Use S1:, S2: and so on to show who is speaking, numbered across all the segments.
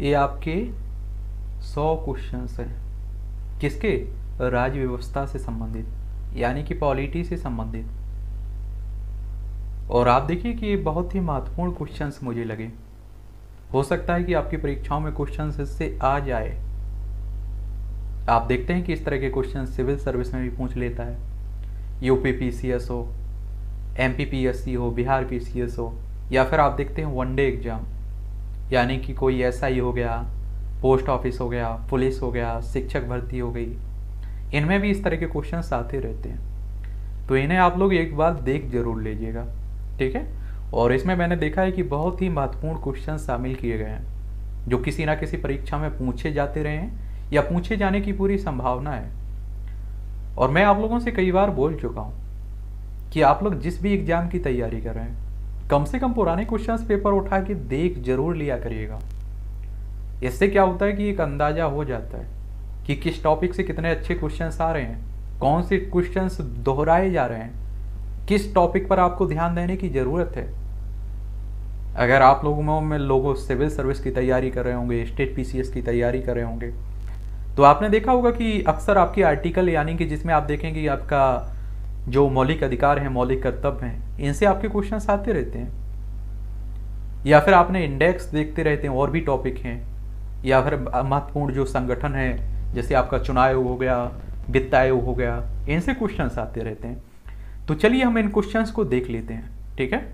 S1: ये आपके सौ क्वेश्चंस हैं किसके राज्य व्यवस्था से संबंधित यानी कि पॉलिटी से संबंधित और आप देखिए कि ये बहुत ही महत्वपूर्ण क्वेश्चंस मुझे लगे हो सकता है कि आपकी परीक्षाओं में क्वेश्चंस इससे आ जाए आप देखते हैं कि इस तरह के क्वेश्चन सिविल सर्विस में भी पूछ लेता है यूपी पी सी एस हो M P P S C हो बिहार पी सी एस हो या फिर आप देखते हैं वनडे एग्जाम यानी कि कोई एस हो गया पोस्ट ऑफिस हो गया पुलिस हो गया शिक्षक भर्ती हो गई इनमें भी इस तरह के क्वेश्चन आते रहते हैं तो इन्हें आप लोग एक बार देख जरूर लीजिएगा ठीक है और इसमें मैंने देखा है कि बहुत ही महत्वपूर्ण क्वेश्चन शामिल किए गए हैं जो किसी ना किसी परीक्षा में पूछे जाते रहे हैं या पूछे जाने की पूरी संभावना है और मैं आप लोगों से कई बार बोल चुका हूँ कि आप लोग जिस भी एग्ज़ाम की तैयारी कर रहे हैं कम से कम पुराने क्वेश्चन पेपर उठा के देख जरूर लिया करिएगा इससे क्या होता है कि एक अंदाज़ा हो जाता है कि किस टॉपिक से कितने अच्छे क्वेश्चन आ रहे हैं कौन से क्वेश्चन दोहराए जा रहे हैं किस टॉपिक पर आपको ध्यान देने की ज़रूरत है अगर आप लोगों में लोगों सिविल सर्विस की तैयारी कर रहे होंगे स्टेट पीसीएस की तैयारी कर रहे होंगे तो आपने देखा होगा कि अक्सर आपकी आर्टिकल यानी कि जिसमें आप देखेंगे आपका जो मौलिक अधिकार हैं मौलिक कर्तव्य हैं इनसे आपके क्वेश्चन आते रहते हैं या फिर आपने इंडेक्स देखते रहते हैं और भी टॉपिक हैं या फिर महत्वपूर्ण जो संगठन है जैसे आपका चुनाव हो गया वित्त आयोग हो गया इनसे क्वेश्चन आते रहते हैं तो चलिए हम इन क्वेश्चन को देख लेते हैं ठीक है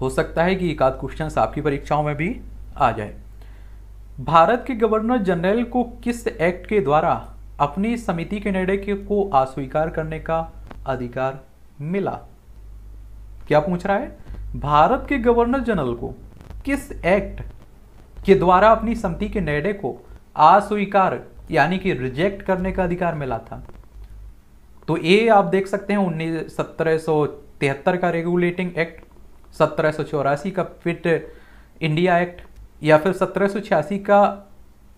S1: हो सकता है कि एक आध क्वेश्चन आपकी परीक्षाओं में भी आ जाए भारत के गवर्नर जनरल को किस एक्ट के द्वारा अपनी समिति के निर्णय को अस्वीकार करने का अधिकार मिला क्या पूछ रहा है भारत के गवर्नर जनरल को किस एक्ट के द्वारा अपनी समिति के निर्णय को अस्वीकार यानी कि रिजेक्ट करने का अधिकार मिला था तो ये आप देख सकते हैं उन्नीस सत्रह का रेगुलेटिंग एक्ट सत्रह का फिट इंडिया एक्ट या फिर सत्रह का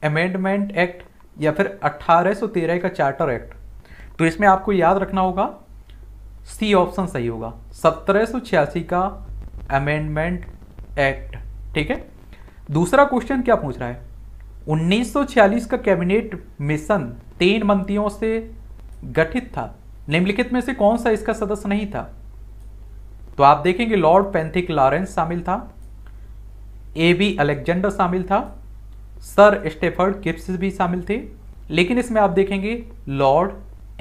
S1: अमेंडमेंट एक्ट या फिर 1813 का चार्टर एक्ट तो इसमें आपको याद रखना होगा सी ऑप्शन सही होगा सत्रह का अमेंडमेंट एक्ट ठीक है दूसरा क्वेश्चन क्या पूछ रहा है 1946 का कैबिनेट मिशन तीन मंत्रियों से गठित था निम्नलिखित में से कौन सा इसका सदस्य नहीं था तो आप देखेंगे लॉर्ड पेंथिक लॉरेंस शामिल था ए बी अलेक्जेंडर शामिल था सर स्टेफर्ड किप्स भी शामिल थे लेकिन इसमें आप देखेंगे लॉर्ड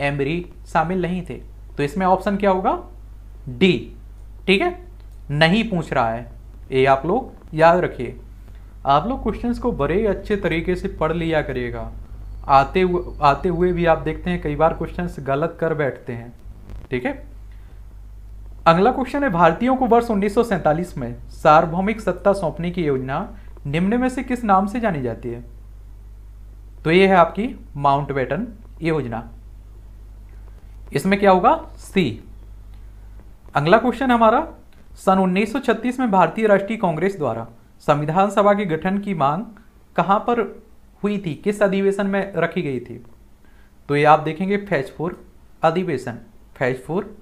S1: एमरी शामिल नहीं थे तो इसमें ऑप्शन क्या होगा डी ठीक है नहीं पूछ रहा है ये आप लोग याद रखिए आप लोग क्वेश्चंस को बड़े अच्छे तरीके से पढ़ लिया करिएगा आते हुए आते हुए भी आप देखते हैं कई बार क्वेश्चंस गलत कर बैठते हैं ठीक है अगला क्वेश्चन है भारतीयों को वर्ष उन्नीस में सार्वभौमिक सत्ता सौंपने की योजना निम्न में से किस नाम से जानी जाती है तो ये है आपकी माउंट बेटन योजना इसमें क्या होगा सी अगला क्वेश्चन हमारा सन 1936 में भारतीय राष्ट्रीय कांग्रेस द्वारा संविधान सभा के गठन की मांग कहां पर हुई थी किस अधिवेशन में रखी गई थी तो ये आप देखेंगे फैजपुर अधिवेशन फैजपुर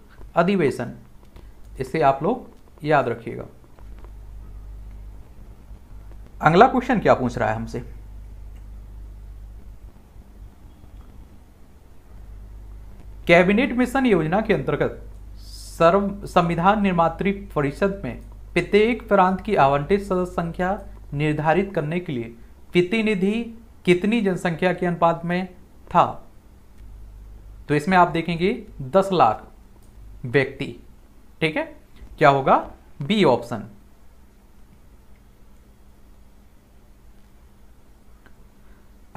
S1: अधिवेशन इसे आप लोग याद रखिएगा अगला क्वेश्चन क्या पूछ रहा है हमसे कैबिनेट मिशन योजना के अंतर्गत सर्व संविधान निर्मात्री परिषद में प्रत्येक प्रांत की आवंटित सदस्य संख्या निर्धारित करने के लिए प्रतिनिधि कितनी जनसंख्या के अनुपात में था तो इसमें आप देखेंगे दस लाख व्यक्ति ठीक है क्या होगा बी ऑप्शन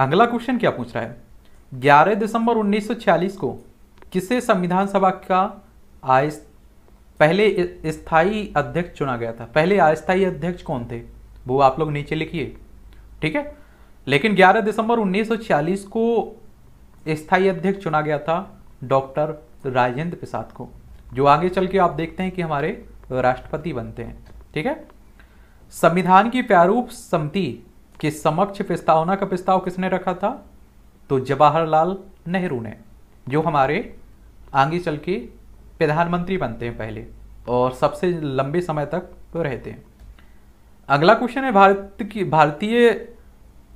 S1: अगला क्वेश्चन क्या पूछ रहा है 11 दिसंबर 1946 को किसे संविधान सभा का आयस पहले स्थाई अध्यक्ष चुना गया था पहले अस्थाई अध्यक्ष कौन थे वो आप लोग नीचे लिखिए ठीक है लेकिन 11 दिसंबर 1946 को स्थाई अध्यक्ष चुना गया था डॉक्टर राजेंद्र प्रसाद को जो आगे चल के आप देखते हैं कि हमारे राष्ट्रपति बनते हैं ठीक है संविधान की प्रारूप समिति के समक्ष प्रस्तावना का प्रस्ताव किसने रखा था तो जवाहरलाल नेहरू ने जो हमारे आगे चल के प्रधानमंत्री बनते हैं पहले और सबसे लंबे समय तक तो रहते हैं अगला क्वेश्चन है भारत की भारतीय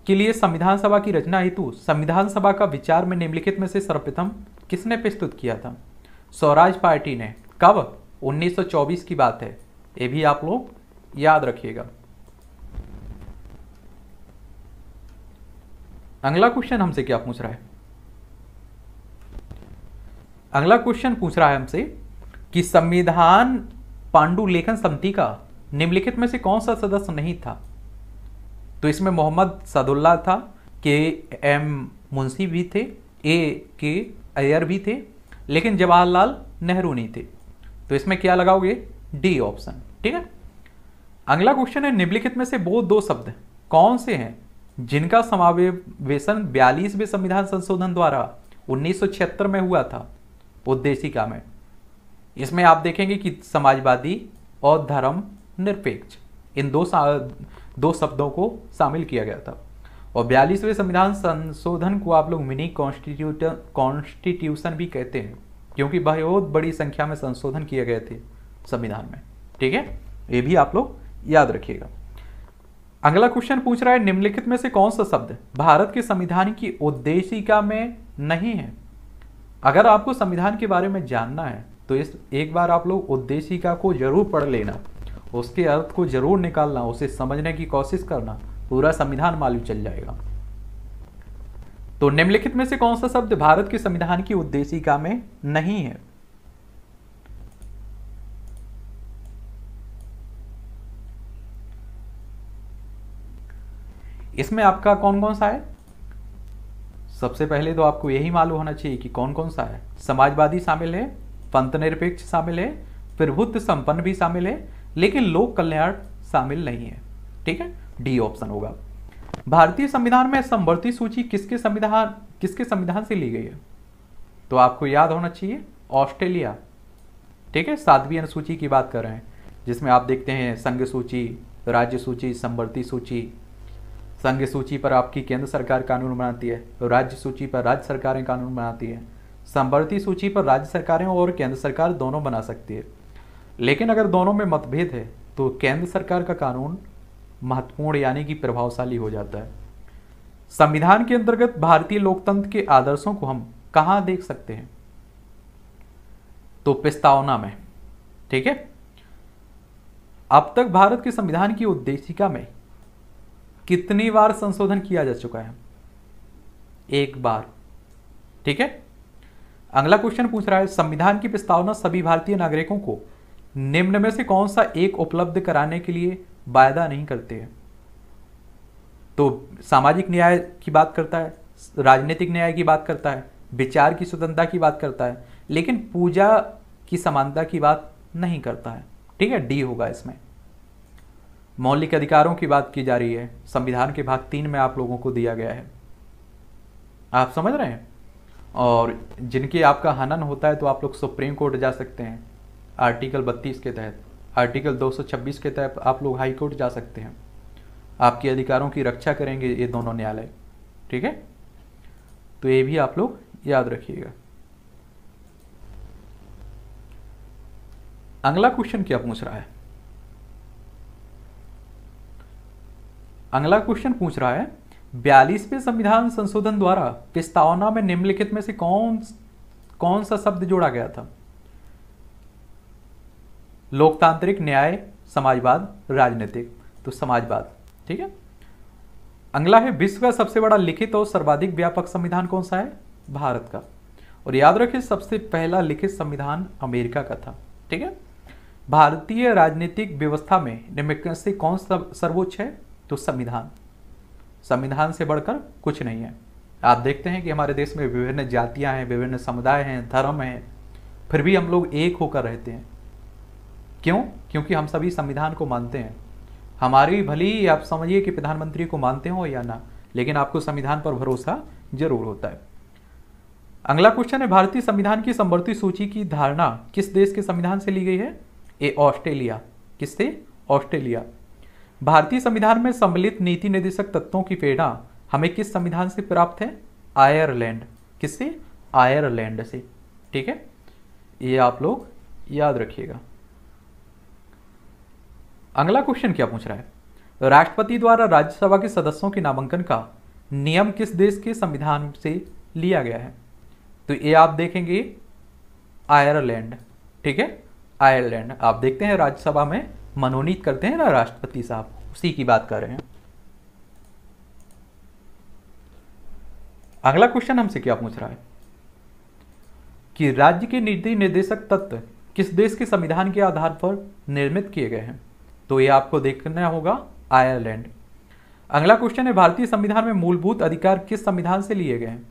S1: के लिए संविधान सभा की रचना हेतु संविधान सभा का विचार में निम्नलिखित में से सर्वप्रथम किसने प्रस्तुत किया था स्वराज पार्टी ने कब 1924 की बात है ये भी आप लोग याद रखिएगा अगला क्वेश्चन हमसे क्या पूछ रहा है अगला क्वेश्चन पूछ रहा है हमसे कि संविधान पांडु लेखन समिति का निम्नलिखित में से कौन सा सदस्य नहीं था तो इसमें मोहम्मद सदुल्ला था के एम मुंशी भी थे ए के अयर भी थे लेकिन जवाहरलाल नेहरू नहीं थे तो इसमें क्या लगाओगे डी ऑप्शन ठीक है अगला क्वेश्चन है निम्नलिखित में से वो दो शब्द कौन से हैं जिनका समावेशन बयालीसवें संविधान संशोधन द्वारा 1976 में हुआ था उद्देशिका में इसमें आप देखेंगे कि समाजवादी और धर्म निरपेक्ष इन दो दो शब्दों को शामिल किया गया था और बयालीसवें संविधान संशोधन को आप लोग मिनी कॉन्स्टिट्यूट कॉन्स्टिट्यूशन भी कहते हैं क्योंकि बहुत बड़ी संख्या में संशोधन किए गए थे संविधान में ठीक है ये भी आप लोग याद रखिएगा अगला क्वेश्चन पूछ रहा है निम्नलिखित में से कौन सा शब्द भारत के संविधान की उद्देशिका में नहीं है अगर आपको संविधान के बारे में जानना है तो इस एक बार आप लोग उद्देशिका को जरूर पढ़ लेना उसके अर्थ को जरूर निकालना उसे समझने की कोशिश करना पूरा संविधान मालूम चल जाएगा तो निम्नलिखित में से कौन सा शब्द भारत के संविधान की उद्देशिका में नहीं है इसमें आपका कौन कौन सा है सबसे पहले तो आपको यही मालूम होना चाहिए कि कौन कौन सा है समाजवादी शामिल है पंथ निरपेक्ष शामिल है प्रभुत्व संपन्न भी शामिल है लेकिन लोक कल्याण शामिल नहीं है ठीक है डी ऑप्शन होगा भारतीय संविधान में संवर्ती सूची किसके संविधान किसके संविधान से ली गई है तो आपको याद होना चाहिए ऑस्ट्रेलिया ठीक है सातवीं अनुसूची की बात कर रहे हैं जिसमें आप देखते हैं संघ सूची राज्य सूची संवर्ती सूची संघ सूची पर आपकी केंद्र सरकार कानून बनाती है राज्य सूची पर राज्य सरकारें कानून बनाती हैं संवर्ती सूची पर राज्य सरकारें और केंद्र सरकार दोनों बना सकती है लेकिन अगर दोनों में मतभेद है तो केंद्र सरकार का कानून महत्वपूर्ण यानी कि प्रभावशाली हो जाता है संविधान के अंतर्गत भारतीय लोकतंत्र के आदर्शों को हम कहा देख सकते हैं तो प्रस्तावना में ठीक है अब तक भारत के संविधान की उद्देशिका में कितनी बार संशोधन किया जा चुका है एक बार ठीक है अगला क्वेश्चन पूछ रहा है संविधान की प्रस्तावना सभी भारतीय नागरिकों को निम्न में से कौन सा एक उपलब्ध कराने के लिए वायदा नहीं करते हैं तो सामाजिक न्याय की बात करता है राजनीतिक न्याय की बात करता है विचार की स्वतंत्रता की बात करता है लेकिन पूजा की समानता की बात नहीं करता है ठीक है डी होगा इसमें मौलिक अधिकारों की बात की जा रही है संविधान के भाग तीन में आप लोगों को दिया गया है आप समझ रहे हैं और जिनके आपका हनन होता है तो आप लोग सुप्रीम कोर्ट जा सकते हैं आर्टिकल बत्तीस के तहत आर्टिकल 226 के तहत आप लोग हाई कोर्ट जा सकते हैं आपके अधिकारों की रक्षा करेंगे ये दोनों न्यायालय ठीक है तो ये भी आप लोग याद रखिएगा अगला क्वेश्चन क्या पूछ रहा है अगला क्वेश्चन पूछ रहा है बयालीसवें संविधान संशोधन द्वारा प्रस्तावना में निम्नलिखित में से कौन कौन सा शब्द जोड़ा गया था लोकतांत्रिक न्याय समाजवाद राजनीतिक तो समाजवाद ठीक है अगला है विश्व का सबसे बड़ा लिखित और सर्वाधिक व्यापक संविधान कौन सा है भारत का और याद रखिए सबसे पहला लिखित संविधान अमेरिका का था ठीक है भारतीय राजनीतिक व्यवस्था में निम्न से कौन सर्वोच्च है तो संविधान संविधान से बढ़कर कुछ नहीं है आप देखते हैं कि हमारे देश में विभिन्न जातियां हैं विभिन्न समुदाय हैं धर्म हैं फिर भी हम लोग एक होकर रहते हैं क्यों क्योंकि हम सभी संविधान को मानते हैं हमारी भली आप समझिए कि प्रधानमंत्री को मानते हो या ना लेकिन आपको संविधान पर भरोसा जरूर होता है अगला क्वेश्चन है भारतीय संविधान की संवर्ती सूची की धारणा किस देश के संविधान से ली गई है ए ऑस्ट्रेलिया किससे ऑस्ट्रेलिया भारतीय संविधान में सम्मिलित नीति निर्देशक तत्वों की प्रेरणा हमें किस संविधान से प्राप्त है आयरलैंड किससे आयरलैंड से ठीक है ये आप लोग याद रखिएगा अगला क्वेश्चन क्या पूछ रहा है राष्ट्रपति द्वारा राज्यसभा के सदस्यों के नामांकन का नियम किस देश के संविधान से लिया गया है तो ये आप देखेंगे आयरलैंड ठीक है आयरलैंड आप देखते हैं राज्यसभा में मनोनीत करते हैं ना राष्ट्रपति साहब उसी की बात कर रहे हैं अगला क्वेश्चन हमसे क्या पूछ रहा है कि राज्य के नीति निर्देशक तत्व किस देश के संविधान के आधार पर निर्मित किए गए हैं तो ये आपको देखना होगा आयरलैंड अगला क्वेश्चन है भारतीय संविधान में मूलभूत अधिकार किस संविधान से लिए गए हैं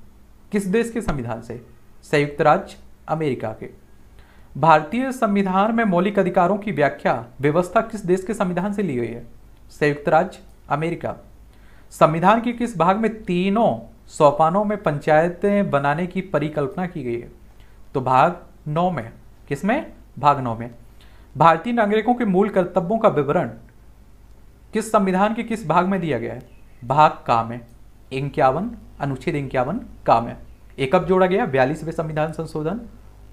S1: किस देश के संविधान से संयुक्त राज्य अमेरिका के भारतीय संविधान में मौलिक अधिकारों की व्याख्या व्यवस्था किस देश के संविधान से ली हुई है संयुक्त राज्य अमेरिका संविधान के किस भाग में तीनों सोपानों में पंचायतें बनाने की परिकल्पना की गई है तो भाग नौ में किसमें भाग नौ में भारतीय नागरिकों के मूल कर्तव्यों का विवरण किस संविधान के किस भाग में दिया गया है भाग का में इक्यावन अनुच्छेद इक्यावन का में एकब जोड़ा गया बयालीसवें संविधान संशोधन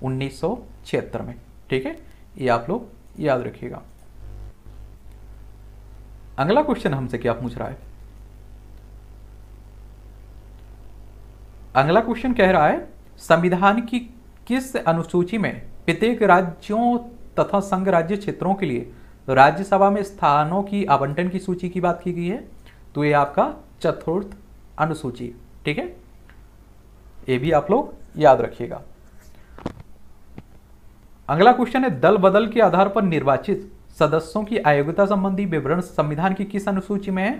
S1: उन्नीस में ठीक है ये आप लोग याद रखिएगा अगला क्वेश्चन हमसे क्या पूछ रहा है अगला क्वेश्चन कह रहा है संविधान की किस अनुसूची में प्रत्येक राज्यों तथा संघ राज्य क्षेत्रों के लिए राज्यसभा में स्थानों की आवंटन की सूची की बात की गई है तो ये आपका चतुर्थ अनुसूची ठीक है ये भी आप लोग याद रखिएगा अगला क्वेश्चन है दल बदल के आधार पर निर्वाचित सदस्यों की अयोग्यता संबंधी विवरण संविधान की किस अनुसूची में है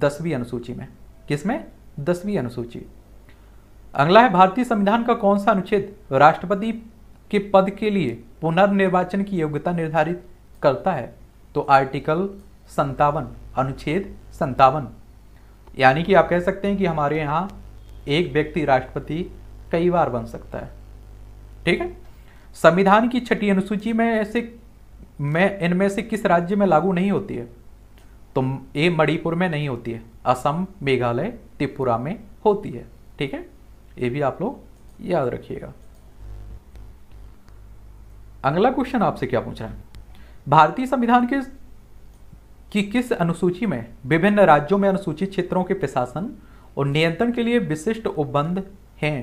S1: दसवीं अनुसूची में किसमें दसवीं अनुसूची अगला है भारतीय संविधान का कौन सा अनुच्छेद राष्ट्रपति के पद के लिए पुनर्निर्वाचन की योग्यता निर्धारित करता है तो आर्टिकल संतावन अनुच्छेद संतावन यानी कि आप कह सकते हैं कि हमारे यहाँ एक व्यक्ति राष्ट्रपति कई बार बन सकता है ठीक है संविधान की छठी अनुसूची में ऐसे में इनमें से किस राज्य में लागू नहीं होती है तो ये मणिपुर में नहीं होती है असम मेघालय त्रिपुरा में होती है ठीक है ये भी आप लोग याद रखिएगा अगला क्वेश्चन आपसे क्या पूछ रहा है भारतीय संविधान के कि किस अनुसूची में विभिन्न राज्यों में अनुसूचित क्षेत्रों के प्रशासन और नियंत्रण के लिए विशिष्ट उपबंध हैं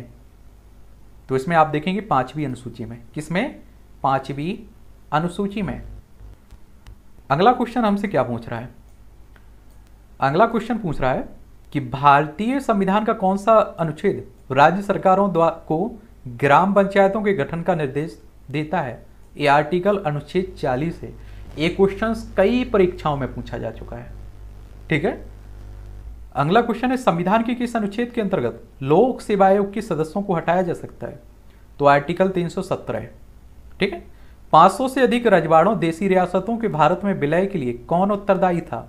S1: तो इसमें आप देखेंगे पांचवी अनुसूची में किसमें पांचवी अनुसूची में अगला क्वेश्चन हमसे क्या पूछ रहा है अगला क्वेश्चन पूछ रहा है कि भारतीय संविधान का कौन सा अनुच्छेद राज्य सरकारों द्वारा को ग्राम पंचायतों के गठन का निर्देश देता है ये आर्टिकल अनुच्छेद 40 है ये क्वेश्चन कई परीक्षाओं में पूछा जा चुका है ठीक है अगला क्वेश्चन है संविधान के किस अनुच्छेद के अंतर्गत लोक सेवा आयोग के सदस्यों को हटाया जा सकता है तो आर्टिकल 317 है ठीक है 500 से अधिक रजवाड़ों देसी रियासतों के भारत में विलय के लिए कौन उत्तरदायी था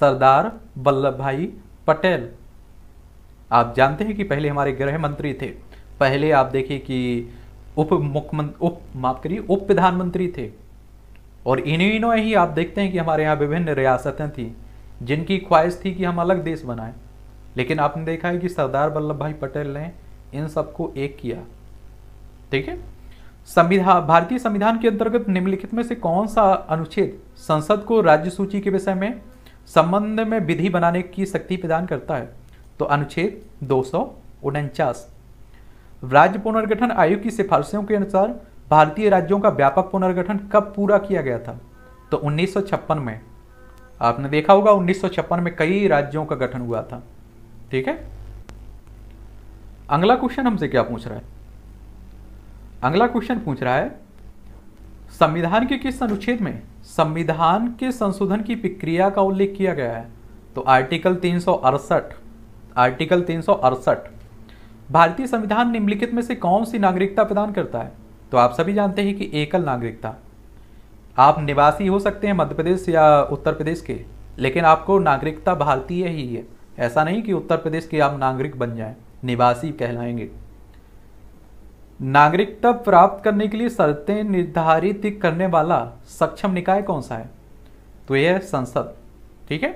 S1: सरदार वल्लभ भाई पटेल आप जानते हैं कि पहले हमारे गृह मंत्री थे पहले आप देखिए कि उप मुख्यमंत्री उप माफ करिए उप प्रधानमंत्री थे और इन्हीं इन्हों ही आप देखते हैं कि हमारे यहाँ विभिन्न रियासतें थीं जिनकी ख्वाहिश थी कि हम अलग देश बनाएं लेकिन आपने देखा है कि सरदार वल्लभ भाई पटेल ने इन सबको एक किया ठीक है संविधान भारतीय संविधान के अंतर्गत निम्नलिखित में से कौन सा अनुच्छेद संसद को राज्य सूची के विषय में संबंध में विधि बनाने की शक्ति प्रदान करता है तो अनुच्छेद दो राज्य पुनर्गठन आयोग की सिफारिशों के अनुसार भारतीय राज्यों का व्यापक पुनर्गठन कब पूरा किया गया था तो 1956 में आपने देखा होगा उन्नीस में कई राज्यों का गठन हुआ था ठीक है अगला क्वेश्चन हमसे क्या पूछ रहा है अगला क्वेश्चन पूछ रहा है संविधान के किस अनुच्छेद में संविधान के संशोधन की प्रक्रिया का उल्लेख किया गया है तो आर्टिकल तीन आर्टिकल तीन भारतीय संविधान निम्नलिखित में से कौन सी नागरिकता प्रदान करता है तो आप सभी जानते हैं कि एकल नागरिकता आप निवासी हो सकते हैं मध्य प्रदेश या उत्तर प्रदेश के लेकिन आपको नागरिकता भारतीय ही है ऐसा नहीं कि उत्तर प्रदेश के आप नागरिक बन जाएं निवासी कहलाएंगे नागरिकता प्राप्त करने के लिए शर्तें निर्धारित करने वाला सक्षम निकाय कौन सा है तो यह है संसद ठीक है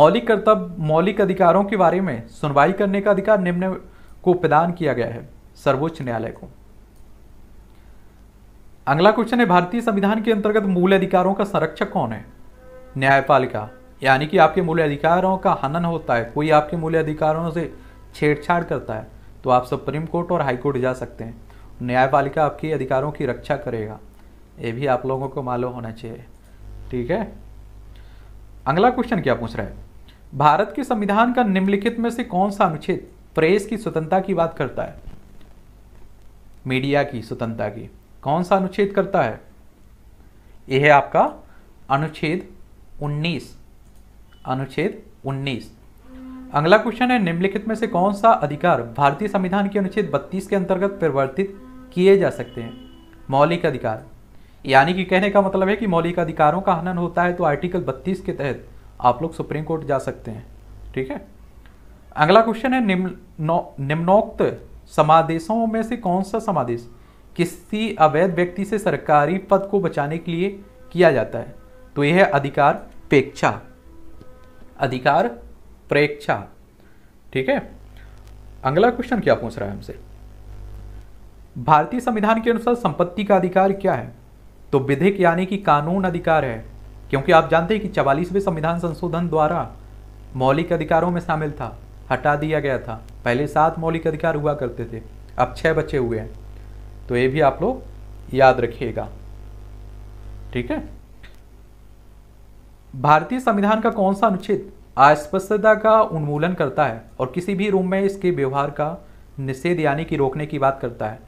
S1: मौलिक कर्तव्य मौलिक अधिकारों के बारे में सुनवाई करने का अधिकार निम्न को प्रदान किया गया है सर्वोच्च न्यायालय को अगला क्वेश्चन है भारतीय संविधान के अंतर्गत मूल अधिकारों का संरक्षक कौन है न्यायपालिका यानी कि आपके मूल अधिकारों का हनन होता है कोई आपके मूल अधिकारों से छेड़छाड़ करता है तो आप सुप्रीम कोर्ट और हाईकोर्ट जा सकते हैं न्यायपालिका आपके अधिकारों की रक्षा करेगा ये भी आप लोगों को मालूम होना चाहिए ठीक है अगला क्वेश्चन क्या पूछ रहा है भारत के संविधान का निम्नलिखित में से कौन सा अनुच्छेद प्रेस की स्वतंत्रता की बात करता है मीडिया की स्वतंत्रता की कौन सा अनुच्छेद करता है यह है आपका अनुच्छेद 19 अनुच्छेद 19 अगला क्वेश्चन है निम्नलिखित में से कौन सा अधिकार भारतीय संविधान के अनुच्छेद 32 के अंतर्गत परिवर्तित किए जा सकते हैं मौलिक अधिकार यानी कि कहने का मतलब है कि मौलिक अधिकारों का हनन होता है तो आर्टिकल 32 के तहत आप लोग सुप्रीम कोर्ट जा सकते हैं ठीक है अगला क्वेश्चन है निम्न निम्नोक्त समादेशों में से कौन सा समादेश किसी अवैध व्यक्ति से सरकारी पद को बचाने के लिए किया जाता है तो यह अधिकार प्रेक्षा अधिकार प्रेक्षा ठीक है अगला क्वेश्चन क्या पूछ रहा है हमसे भारतीय संविधान के अनुसार संपत्ति का अधिकार क्या है तो विधिक यानी कि कानून अधिकार है क्योंकि आप जानते हैं कि चवालीसवें संविधान संशोधन द्वारा मौलिक अधिकारों में शामिल था हटा दिया गया था पहले सात मौलिक अधिकार हुआ करते थे अब छह बचे हुए हैं तो ये भी आप लोग याद रखिएगा ठीक है भारतीय संविधान का कौन सा अनुच्छेद अस्पष्टता का उन्मूलन करता है और किसी भी रूम में इसके व्यवहार का निषेध यानी कि रोकने की बात करता है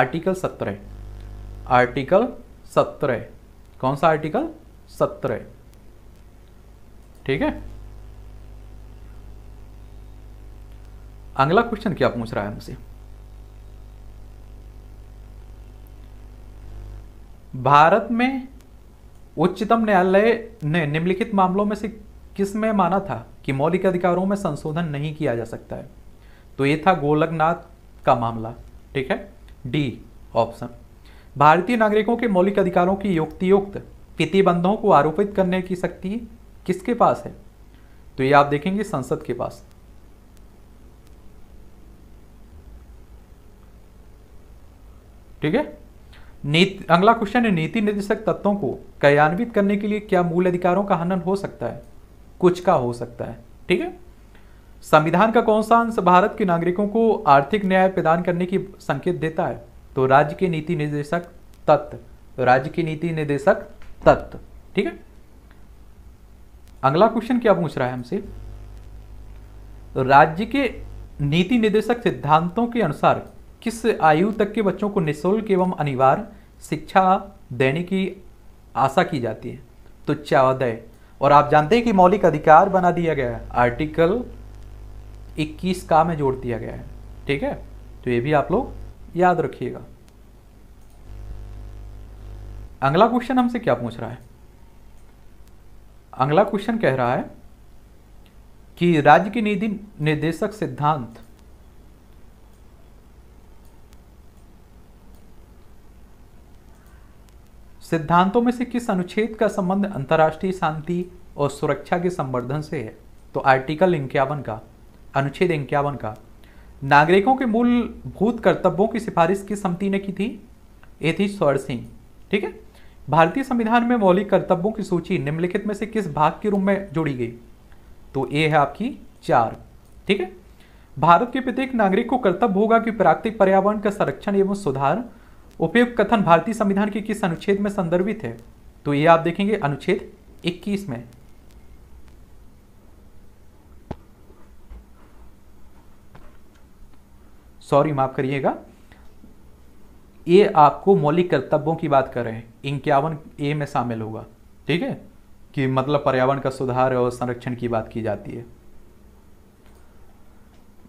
S1: आर्टिकल सत्रह आर्टिकल सत्रह कौन सा आर्टिकल सत्रह ठीक है अगला क्वेश्चन क्या पूछ रहा है मुझसे भारत में उच्चतम न्यायालय ने निम्नलिखित मामलों में से किस में माना था कि मौलिक अधिकारों में संशोधन नहीं किया जा सकता है तो ये था गोलकनाथ का मामला ठीक है डी ऑप्शन भारतीय नागरिकों के मौलिक अधिकारों की युक्तियुक्त प्रतिबंधों को आरोपित करने की शक्ति किसके पास है तो ये आप देखेंगे संसद के पास ठीक है नीति अगला क्वेश्चन है नीति निर्देशक तत्वों को क्रियान्वित करने के लिए क्या मूल अधिकारों का हनन हो सकता है कुछ का हो सकता है ठीक है संविधान का कौन सा अंश भारत के नागरिकों को आर्थिक न्याय प्रदान करने की संकेत देता है तो राज्य के नीति निर्देशक तत्व राज्य के नीति निर्देशक तत्व ठीक है अगला क्वेश्चन क्या पूछ रहा है हमसे राज्य के नीति निर्देशक सिद्धांतों के अनुसार किस आयु तक के बच्चों को निःशुल्क एवं अनिवार्य शिक्षा देने की आशा की जाती है तो चौदह और आप जानते हैं कि मौलिक अधिकार बना दिया गया है आर्टिकल 21 का में जोड़ दिया गया है ठीक है तो ये भी आप लोग याद रखिएगा अगला क्वेश्चन हमसे क्या पूछ रहा है अगला क्वेश्चन कह रहा है कि राज्य की निधि निर्देशक सिद्धांत सिद्धांतों में से किस अनुच्छेद का संबंध अंतर्राष्ट्रीय शांति और सुरक्षा के संवर्धन से है तो आर्टिकल इक्यावन का अनुच्छेद इक्यावन का नागरिकों के मूलभूत कर्तव्यों की सिफारिश किस समिति ने की थी ये थी स्वर सिंह ठीक है भारतीय संविधान में मौलिक कर्तव्यों की सूची निम्नलिखित में से किस भाग के रूप में जोड़ी गई तो ये है आपकी चार ठीक है भारत के प्रत्येक नागरिक को कर्तव्य होगा कि प्राकृतिक पर्यावरण का संरक्षण एवं सुधार उपयुक्त कथन भारतीय संविधान के किस अनुच्छेद में संदर्भित है तो ये आप देखेंगे अनुच्छेद 21 में सॉरी माफ करिएगा ये आपको मौलिक कर्तव्यों की बात कर रहे हैं इक्यावन ए में शामिल होगा ठीक है कि मतलब पर्यावरण का सुधार और संरक्षण की बात की जाती है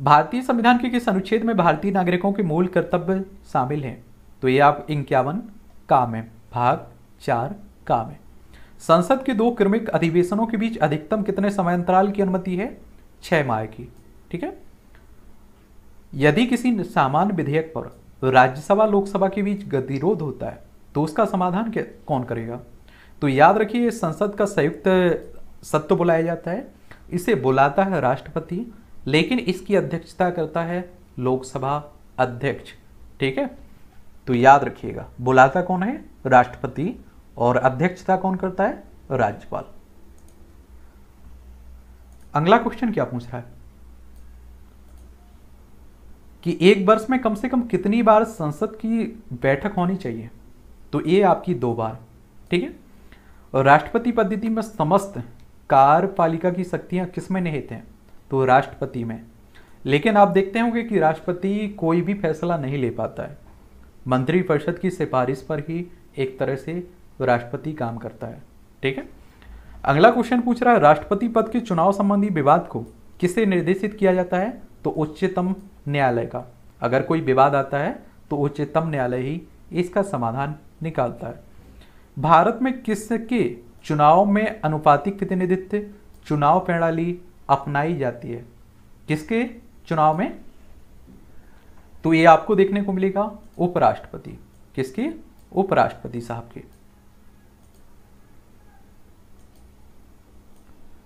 S1: भारतीय संविधान के किस अनुच्छेद में भारतीय नागरिकों के मूल कर्तव्य शामिल हैं तो ये आप इक्यावन काम है भाग चार काम है संसद के दो क्रमिक अधिवेशनों के बीच अधिकतम कितने समय अंतराल की अनुमति है छह माह की ठीक है यदि किसी सामान्य विधेयक पर राज्यसभा लोकसभा के बीच गतिरोध होता है तो उसका समाधान कौन करेगा तो याद रखिए संसद का संयुक्त सत्व बुलाया जाता है इसे बुलाता है राष्ट्रपति लेकिन इसकी अध्यक्षता करता है लोकसभा अध्यक्ष ठीक है तो याद रखिएगा बुलाता कौन है राष्ट्रपति और अध्यक्षता कौन करता है राज्यपाल अगला क्वेश्चन क्या पूछ रहा है कि एक वर्ष में कम से कम कितनी बार संसद की बैठक होनी चाहिए तो ये आपकी दो बार ठीक है और राष्ट्रपति पद्धति में समस्त कार्यपालिका की शक्तियां किस में निहित हैं तो राष्ट्रपति में लेकिन आप देखते होंगे कि राष्ट्रपति कोई भी फैसला नहीं ले पाता है मंत्रिपरिषद की सिफारिश पर ही एक तरह से राष्ट्रपति काम करता है ठीक है अगला क्वेश्चन पूछ रहा है राष्ट्रपति पद के चुनाव संबंधी विवाद को किसे निर्देशित किया जाता है तो उच्चतम न्यायालय का अगर कोई विवाद आता है तो उच्चतम न्यायालय ही इसका समाधान निकालता है भारत में किसके चुनाव में अनुपातिक प्रतिनिधित्व चुनाव प्रणाली अपनाई जाती है किसके चुनाव में तो ये आपको देखने को मिलेगा उपराष्ट्रपति किसके उपराष्ट्रपति साहब के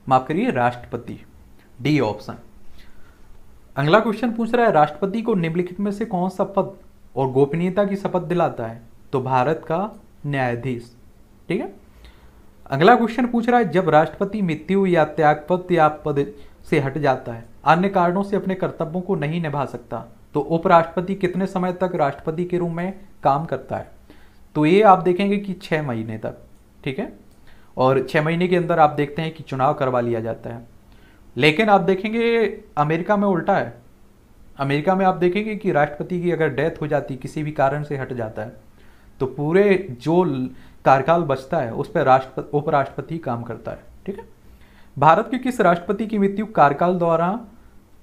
S1: माफ करिए राष्ट्रपति डी ऑप्शन अगला क्वेश्चन पूछ रहा है राष्ट्रपति को निम्नलिखित में से कौन सा पद और गोपनीयता की शपथ दिलाता है तो भारत का न्यायाधीश ठीक है अगला क्वेश्चन पूछ रहा है जब राष्ट्रपति मृत्यु या त्यागपद या पद से हट जाता है अन्य कारणों से अपने कर्तव्यों को नहीं निभा सकता तो उपराष्ट्रपति कितने समय तक राष्ट्रपति के रूप में काम करता है तो ये आप देखेंगे कि छः महीने तक ठीक है और छः महीने के अंदर आप देखते हैं कि चुनाव करवा लिया जाता है लेकिन आप देखेंगे अमेरिका में उल्टा है अमेरिका में आप देखेंगे कि राष्ट्रपति की अगर डेथ हो जाती किसी भी कारण से हट जाता है तो पूरे जो कार्यकाल बचता है उस पर राष्ट्र उपराष्ट्रपति काम करता है ठीक है भारत के किस राष्ट्रपति की मृत्यु कार्यकाल द्वारा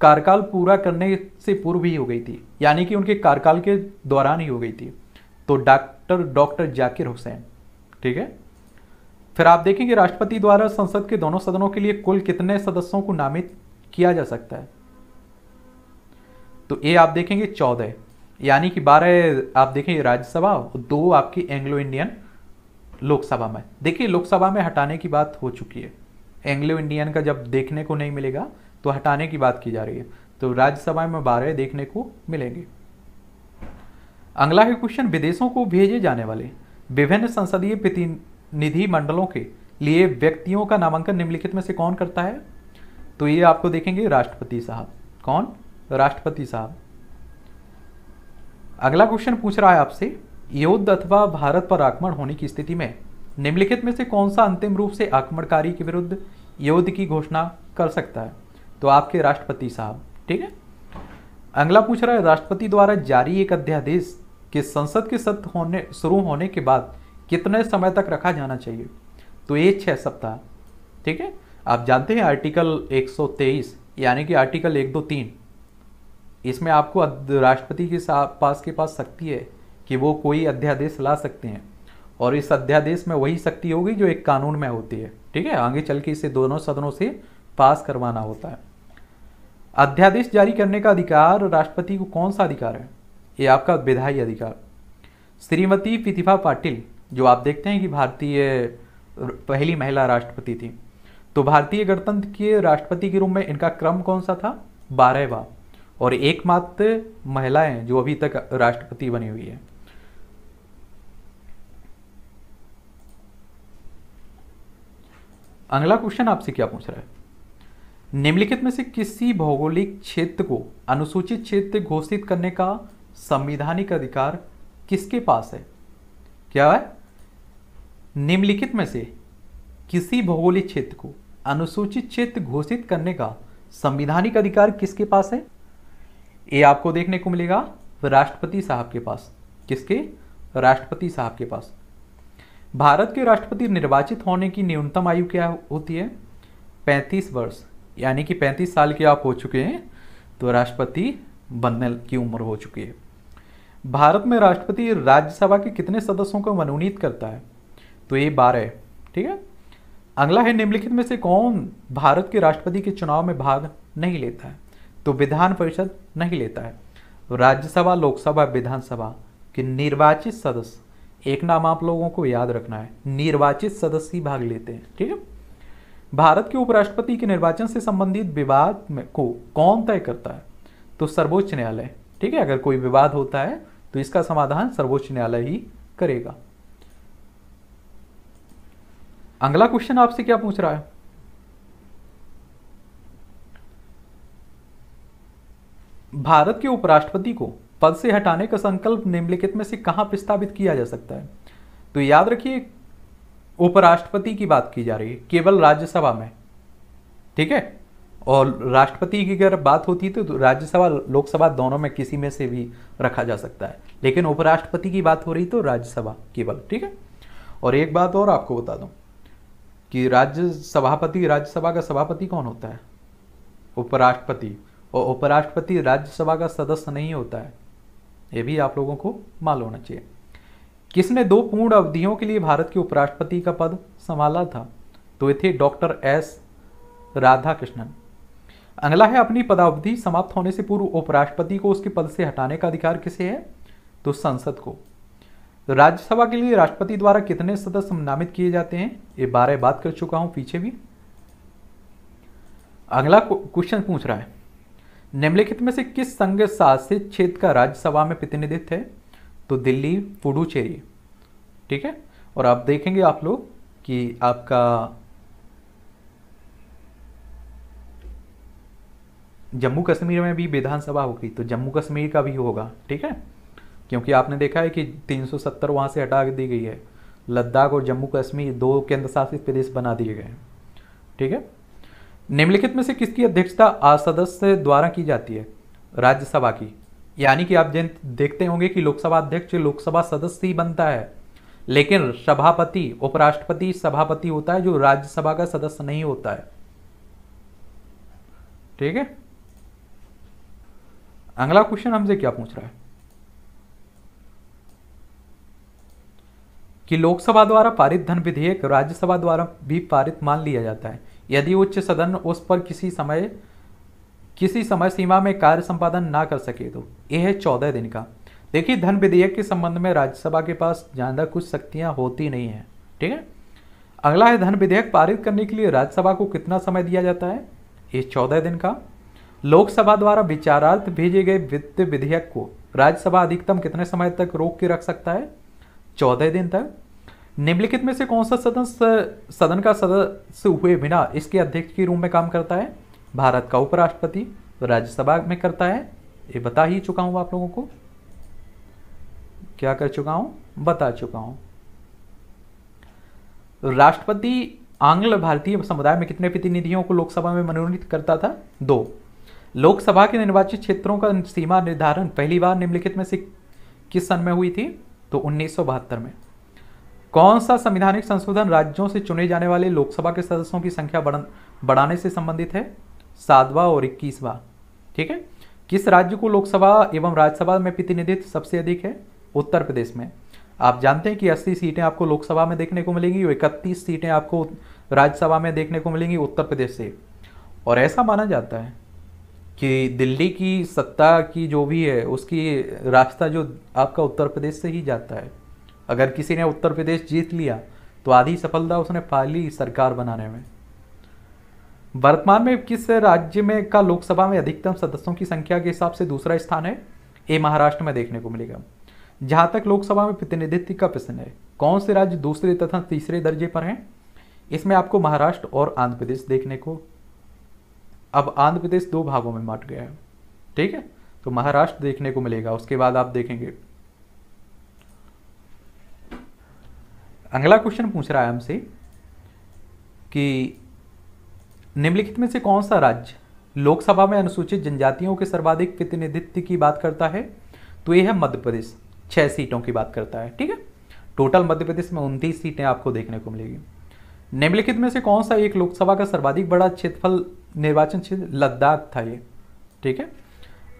S1: कार्यकाल पूरा करने से पूर्व ही हो गई थी यानी कि उनके कार्यकाल के दौरान ही हो गई थी तो डॉक्टर डॉक्टर जाकिर हुसैन ठीक है फिर आप देखेंगे राष्ट्रपति द्वारा संसद के दोनों सदनों के लिए कुल कितने सदस्यों को नामित किया जा सकता है तो ये आप देखेंगे चौदह यानी कि बारह आप देखेंगे राज्यसभा और दो आपकी एंग्लो इंडियन लोकसभा में देखिए लोकसभा में हटाने की बात हो चुकी है एंग्लो इंडियन का जब देखने को नहीं मिलेगा तो हटाने की बात की जा रही है तो राज्यसभा में बारह देखने को मिलेंगे अगला ही क्वेश्चन विदेशों को भेजे जाने वाले विभिन्न संसदीय प्रतिनिधि मंडलों के लिए व्यक्तियों का नामांकन निम्नलिखित में से कौन करता है तो ये आपको देखेंगे राष्ट्रपति साहब कौन राष्ट्रपति साहब अगला क्वेश्चन पूछ रहा है आपसे युद्ध अथवा भारत पर आक्रमण होने की स्थिति में निम्नलिखित में से कौन सा अंतिम रूप से आक्रमणकारी के विरुद्ध युद्ध की घोषणा कर सकता है तो आपके राष्ट्रपति साहब ठीक है अगला पूछ रहा है राष्ट्रपति द्वारा जारी एक अध्यादेश के संसद के सत्र होने शुरू होने के बाद कितने समय तक रखा जाना चाहिए तो ये छः सप्ताह ठीक है आप जानते हैं आर्टिकल 123 यानी कि आर्टिकल एक दो तीन इसमें आपको राष्ट्रपति के पास के पास शक्ति है कि वो कोई अध्यादेश ला सकते हैं और इस अध्यादेश में वही शक्ति होगी जो एक कानून में होती है ठीक है आगे चल के इसे दोनों सदनों से पास करवाना होता है अध्यादेश जारी करने का अधिकार राष्ट्रपति को कौन सा अधिकार है ये आपका विधायी अधिकार श्रीमती प्रतिभा पाटिल जो आप देखते हैं कि भारतीय पहली महिला राष्ट्रपति थी तो भारतीय गणतंत्र के राष्ट्रपति के रूप में इनका क्रम कौन सा था बारहवा और एकमात्र महिलाएं जो अभी तक राष्ट्रपति बनी हुई है अगला क्वेश्चन आपसे क्या पूछ रहा है निम्नलिखित में से किसी भौगोलिक क्षेत्र को अनुसूचित क्षेत्र घोषित करने का संविधानिक अधिकार किसके पास है क्या है निम्नलिखित में से किसी भौगोलिक क्षेत्र को अनुसूचित क्षेत्र घोषित करने का संविधानिक अधिकार किसके पास है ये आपको देखने को मिलेगा राष्ट्रपति साहब के पास किसके राष्ट्रपति साहब के पास भारत के राष्ट्रपति निर्वाचित होने की न्यूनतम आयु क्या होती है पैंतीस वर्ष यानी कि 35 साल के आप हो चुके हैं तो राष्ट्रपति बनने की उम्र हो चुकी है भारत में राष्ट्रपति राज्यसभा के कितने सदस्यों को मनोनीत करता है तो ये बारह ठीक है अगला है निम्नलिखित में से कौन भारत के राष्ट्रपति के चुनाव में भाग नहीं लेता है तो विधान परिषद नहीं लेता है राज्यसभा लोकसभा विधानसभा के निर्वाचित सदस्य एक नाम आप लोगों को याद रखना है निर्वाचित सदस्य ही भाग लेते हैं ठीक है भारत के उपराष्ट्रपति के निर्वाचन से संबंधित विवाद में को कौन तय करता है तो सर्वोच्च न्यायालय ठीक है अगर कोई विवाद होता है तो इसका समाधान सर्वोच्च न्यायालय ही करेगा अगला क्वेश्चन आपसे क्या पूछ रहा है भारत के उपराष्ट्रपति को पद से हटाने का संकल्प निम्नलिखित में से कहां प्रस्तावित किया जा सकता है तो याद रखिए उपराष्ट्रपति की बात की जा रही है केवल राज्यसभा में ठीक है और राष्ट्रपति की अगर बात होती तो राज्यसभा लोकसभा दोनों में किसी में से भी रखा जा सकता है लेकिन उपराष्ट्रपति की बात हो रही तो राज्यसभा केवल ठीक है और एक बात और आपको बता दूं कि राज्य सभापति राज्यसभा का सभापति कौन होता है उपराष्ट्रपति और उपराष्ट्रपति राज्यसभा का सदस्य नहीं होता है ये भी आप लोगों को मालूम होना चाहिए किसने दो पूर्ण अवधियों के लिए भारत के उपराष्ट्रपति का पद संभाला था तो ये थे डॉक्टर एस राधाकृष्णन अगला है अपनी पदावधि समाप्त होने से पूर्व उपराष्ट्रपति को उसके पद से हटाने का अधिकार किसे है तो संसद को राज्यसभा के लिए राष्ट्रपति द्वारा कितने सदस्य नामित किए जाते हैं ये बारह बात कर चुका हूं पीछे भी अगला क्वेश्चन पूछ रहा है निम्नलिखित में से किस संघ शासित क्षेत्र का राज्यसभा में प्रतिनिधित्व है तो दिल्ली पुडुचेरी ठीक है और आप देखेंगे आप लोग कि आपका जम्मू कश्मीर में भी विधानसभा होगी तो जम्मू कश्मीर का भी होगा ठीक है क्योंकि आपने देखा है कि 370 वहाँ से हटा दी गई है लद्दाख और जम्मू कश्मीर दो केंद्र शासित प्रदेश बना दिए गए ठीक है निम्नलिखित में से किसकी अध्यक्षता आज सदस्य द्वारा की जाती है राज्यसभा की यानी कि आप देखते होंगे कि लोकसभा अध्यक्ष लोकसभा सदस्य ही बनता है लेकिन सभापति उपराष्ट्रपति सभापति होता है जो राज्यसभा का सदस्य नहीं होता है ठीक है अगला क्वेश्चन हमसे क्या पूछ रहा है कि लोकसभा द्वारा पारित धन विधेयक राज्यसभा द्वारा भी पारित मान लिया जाता है यदि उच्च सदन उस पर किसी समय किसी समय सीमा में कार्य संपादन ना कर सके तो यह है चौदह दिन का देखिए धन विधेयक के संबंध में राज्यसभा के पास ज़्यादा कुछ शक्तियां होती नहीं है ठीक है अगला है धन विधेयक पारित करने के लिए राज्यसभा को कितना समय दिया जाता है ये चौदह दिन का लोकसभा द्वारा विचारार्थ भेजे गए वित्त विधेयक को राज्यसभा अधिकतम कितने समय तक रोक के रख सकता है चौदह दिन तक निम्नलिखित में से कौन सा सदन सदन का सदस्य हुए बिना इसके अध्यक्ष के रूप में काम करता है भारत का उपराष्ट्रपति राज्यसभा में करता है ये बता ही चुका हूं आप लोगों को क्या कर चुका हूं बता चुका हूं राष्ट्रपति आंग्ल भारतीय समुदाय में कितने प्रतिनिधियों को लोकसभा में मनोनीत करता था दो लोकसभा के निर्वाचित क्षेत्रों का सीमा निर्धारण पहली बार निम्नलिखित में से किस सन में हुई थी तो उन्नीस में कौन सा संविधानिक संशोधन राज्यों से चुने जाने वाले लोकसभा के सदस्यों की संख्या बढ़ाने से संबंधित है सातवां और इक्कीसवां ठीक है किस राज्य को लोकसभा एवं राज्यसभा में प्रतिनिधित्व सबसे अधिक है उत्तर प्रदेश में आप जानते हैं कि 80 सीटें आपको लोकसभा में देखने को मिलेंगी और इकतीस सीटें आपको राज्यसभा में देखने को मिलेंगी उत्तर प्रदेश से और ऐसा माना जाता है कि दिल्ली की सत्ता की जो भी है उसकी रास्ता जो आपका उत्तर प्रदेश से ही जाता है अगर किसी ने उत्तर प्रदेश जीत लिया तो आधी सफलता उसने पा ली सरकार बनाने में वर्तमान में किस राज्य में का लोकसभा में अधिकतम सदस्यों की संख्या के हिसाब से दूसरा स्थान है ए महाराष्ट्र में देखने को मिलेगा जहां तक लोकसभा में प्रतिनिधित्व का प्रश्न है कौन से राज्य दूसरे तथा तीसरे दर्जे पर हैं इसमें आपको महाराष्ट्र और आंध्र प्रदेश देखने को अब आंध्र प्रदेश दो भागों में बांट गया है ठीक है तो महाराष्ट्र देखने को मिलेगा उसके बाद आप देखेंगे अगला क्वेश्चन पूछ रहा है हमसे कि निम्नलिखित में से कौन सा राज्य लोकसभा में अनुसूचित जनजातियों के सर्वाधिक प्रतिनिधित्व की बात करता है तो ये है मध्य प्रदेश छः सीटों की बात करता है ठीक है टोटल मध्य प्रदेश में उनतीस सीटें आपको देखने को मिलेगी निम्नलिखित में से कौन सा एक लोकसभा का सर्वाधिक बड़ा क्षेत्रफल निर्वाचन क्षेत्र लद्दाख था ये ठीक है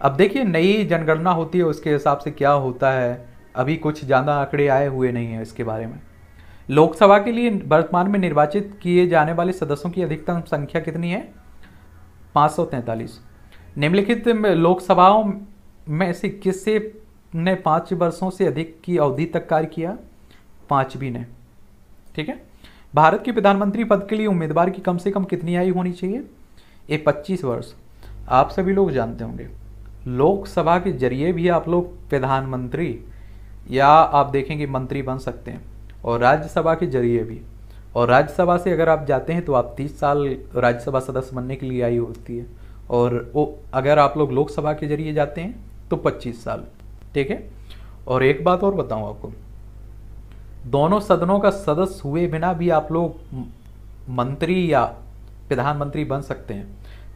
S1: अब देखिए नई जनगणना होती है उसके हिसाब से क्या होता है अभी कुछ ज़्यादा आंकड़े आए हुए नहीं है इसके बारे में लोकसभा के लिए वर्तमान में निर्वाचित किए जाने वाले सदस्यों की अधिकतम संख्या कितनी है पाँच निम्नलिखित लोकसभाओं में से किससे ने पाँच वर्षों से अधिक की अवधि तक कार्य किया पाँचवीं ने ठीक है भारत के प्रधानमंत्री पद के लिए उम्मीदवार की कम से कम कितनी आयु होनी चाहिए ये पच्चीस वर्ष आप सभी लोग जानते होंगे लोकसभा के जरिए भी आप लोग प्रधानमंत्री या आप देखेंगे मंत्री बन सकते हैं और राज्यसभा के जरिए भी और राज्यसभा से अगर आप जाते हैं तो आप तीस साल राज्यसभा सदस्य बनने के लिए आई होती है और वो अगर आप लोग लोकसभा के जरिए जाते हैं तो पच्चीस साल ठीक है और एक बात और बताऊँ आपको दोनों सदनों का सदस्य हुए बिना भी आप लोग मंत्री या प्रधानमंत्री बन सकते हैं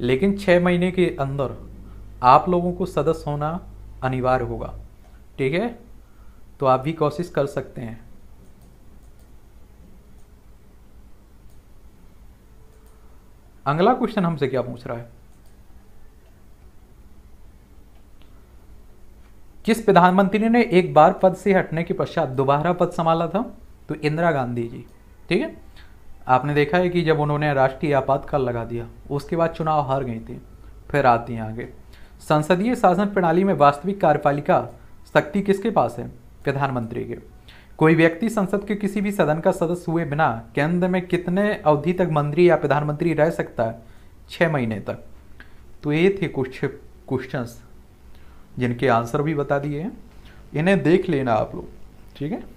S1: लेकिन छः महीने के अंदर आप लोगों को सदस्य होना अनिवार्य होगा ठीक है तो आप भी कोशिश कर सकते हैं अगला क्वेश्चन हमसे क्या पूछ रहा है किस प्रधानमंत्री ने एक बार पद से हटने के पश्चात दोबारा पद संभाला था तो इंदिरा गांधी जी ठीक है आपने देखा है कि जब उन्होंने राष्ट्रीय आपातकाल लगा दिया उसके बाद चुनाव हार गई थी फिर आती हैं आगे संसदीय शासन प्रणाली में वास्तविक कार्यपालिका शक्ति किसके पास है प्रधानमंत्री के कोई व्यक्ति संसद के किसी भी सदन का सदस्य हुए बिना केंद्र में कितने अवधि तक मंत्री या प्रधानमंत्री रह सकता है छः महीने तक तो ये थे कुछ क्वेश्चंस जिनके आंसर भी बता दिए इन्हें देख लेना आप लोग ठीक है